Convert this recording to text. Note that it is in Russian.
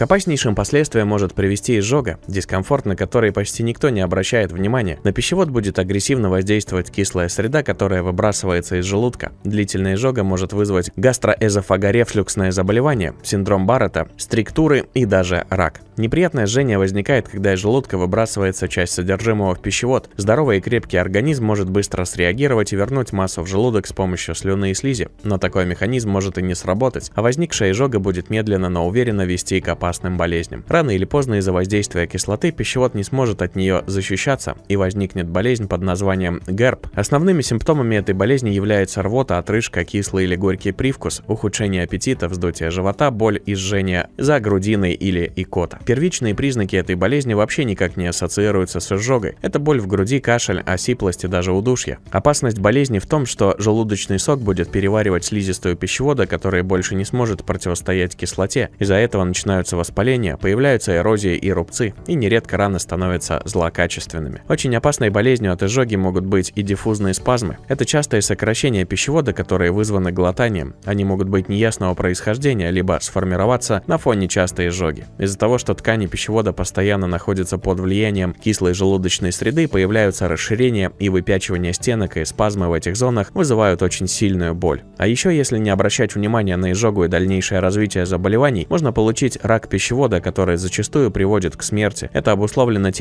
К опаснейшим последствиям может привести изжога, дискомфорт, на который почти никто не обращает внимания. На пищевод будет агрессивно воздействовать кислая среда, которая выбрасывается из желудка. Длительная изжога может вызвать гастроэзофагорефлюксное заболевание, синдром Баррета, стриктуры и даже рак. Неприятное жжение возникает, когда из желудка выбрасывается часть содержимого в пищевод. Здоровый и крепкий организм может быстро среагировать и вернуть массу в желудок с помощью слюны и слизи. Но такой механизм может и не сработать, а возникшая изжога будет медленно, но уверенно вести к опасности опасным болезням. Рано или поздно из-за воздействия кислоты пищевод не сможет от нее защищаться и возникнет болезнь под названием ГЭРБ. Основными симптомами этой болезни являются рвота, отрыжка, кислый или горький привкус, ухудшение аппетита, вздутие живота, боль и жжение за грудиной или икота. Первичные признаки этой болезни вообще никак не ассоциируются с изжогой. Это боль в груди, кашель, осиплость и даже удушье. Опасность болезни в том, что желудочный сок будет переваривать слизистую пищевода, которая больше не сможет противостоять кислоте. Из-за этого начинаются воспаления, появляются эрозии и рубцы, и нередко раны становятся злокачественными. Очень опасной болезнью от изжоги могут быть и диффузные спазмы. Это частое сокращение пищевода, которые вызваны глотанием. Они могут быть неясного происхождения, либо сформироваться на фоне частой изжоги. Из-за того, что ткани пищевода постоянно находятся под влиянием кислой желудочной среды, появляются расширения и выпячивание стенок, и спазмы в этих зонах вызывают очень сильную боль. А еще, если не обращать внимания на изжогу и дальнейшее развитие заболеваний, можно получить рак пищевода, которые зачастую приводят к смерти. Это обусловлено тем,